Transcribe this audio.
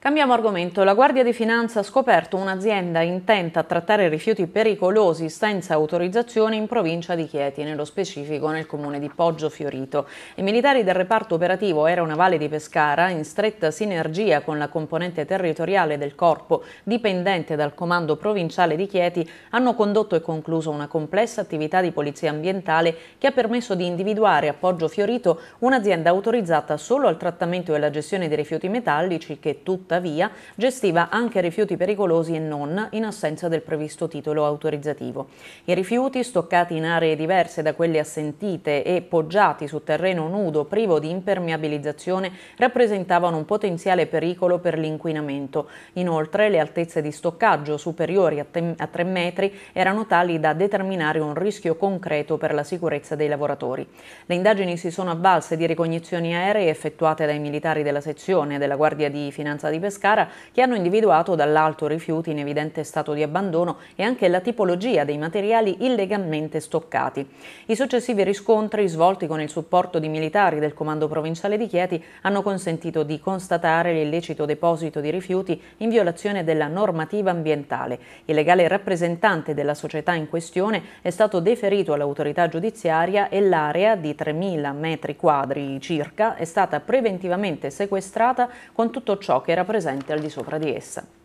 Cambiamo argomento. La Guardia di Finanza ha scoperto un'azienda intenta a trattare rifiuti pericolosi senza autorizzazione in provincia di Chieti, nello specifico nel comune di Poggio Fiorito. I militari del reparto operativo Aeronavale di Pescara, in stretta sinergia con la componente territoriale del corpo dipendente dal comando provinciale di Chieti, hanno condotto e concluso una complessa attività di polizia ambientale che ha permesso di individuare a Poggio Fiorito un'azienda autorizzata solo al trattamento e alla gestione dei rifiuti metallici che tutti tuttavia gestiva anche rifiuti pericolosi e non in assenza del previsto titolo autorizzativo. I rifiuti stoccati in aree diverse da quelle assentite e poggiati su terreno nudo privo di impermeabilizzazione rappresentavano un potenziale pericolo per l'inquinamento. Inoltre le altezze di stoccaggio superiori a, a 3 metri erano tali da determinare un rischio concreto per la sicurezza dei lavoratori. Le indagini si sono avvalse di ricognizioni aeree effettuate dai militari della sezione della Guardia di Finanza di di Pescara che hanno individuato dall'alto rifiuti in evidente stato di abbandono e anche la tipologia dei materiali illegalmente stoccati. I successivi riscontri svolti con il supporto di militari del Comando Provinciale di Chieti hanno consentito di constatare l'illecito deposito di rifiuti in violazione della normativa ambientale. Il legale rappresentante della società in questione è stato deferito all'autorità giudiziaria e l'area di 3.000 metri quadri circa è stata preventivamente sequestrata con tutto ciò che era presente al di sopra di essa.